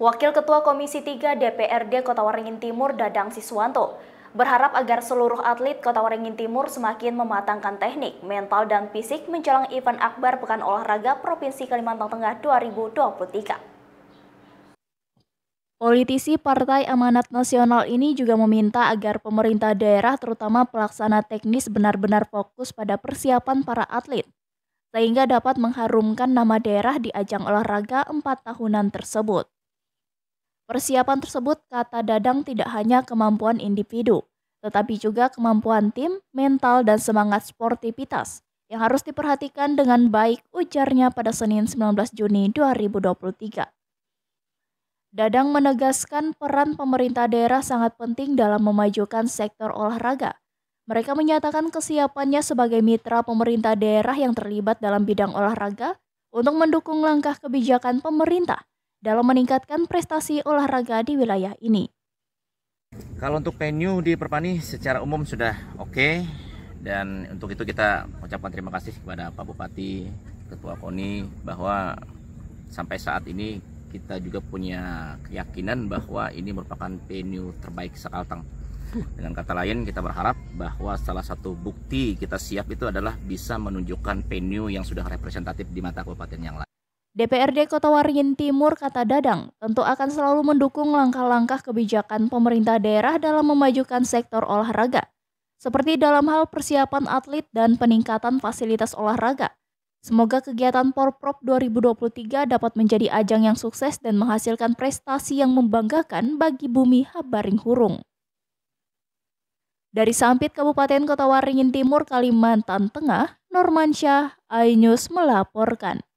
Wakil Ketua Komisi 3 DPRD Kota Waringin Timur Dadang Siswanto berharap agar seluruh atlet Kota Waringin Timur semakin mematangkan teknik, mental, dan fisik menjelang event akbar Pekan Olahraga Provinsi Kalimantan Tengah 2023. Politisi Partai Amanat Nasional ini juga meminta agar pemerintah daerah terutama pelaksana teknis benar-benar fokus pada persiapan para atlet, sehingga dapat mengharumkan nama daerah di ajang olahraga empat tahunan tersebut. Persiapan tersebut, kata Dadang, tidak hanya kemampuan individu, tetapi juga kemampuan tim, mental, dan semangat sportivitas yang harus diperhatikan dengan baik ujarnya pada Senin 19 Juni 2023. Dadang menegaskan peran pemerintah daerah sangat penting dalam memajukan sektor olahraga. Mereka menyatakan kesiapannya sebagai mitra pemerintah daerah yang terlibat dalam bidang olahraga untuk mendukung langkah kebijakan pemerintah dalam meningkatkan prestasi olahraga di wilayah ini. Kalau untuk venue di Perpani secara umum sudah oke okay. dan untuk itu kita ucapkan terima kasih kepada Pak Bupati, Ketua KONI bahwa sampai saat ini kita juga punya keyakinan bahwa ini merupakan venue terbaik sekalteng. Dengan kata lain, kita berharap bahwa salah satu bukti kita siap itu adalah bisa menunjukkan venue yang sudah representatif di mata kabupaten yang lain. DPRD Kota Waringin Timur kata Dadang tentu akan selalu mendukung langkah-langkah kebijakan pemerintah daerah dalam memajukan sektor olahraga, seperti dalam hal persiapan atlet dan peningkatan fasilitas olahraga. Semoga kegiatan Porprov 2023 dapat menjadi ajang yang sukses dan menghasilkan prestasi yang membanggakan bagi bumi Habaring Hurung. Dari Sampit Kabupaten Kota Waringin Timur, Kalimantan Tengah, Normansyah, iNews melaporkan.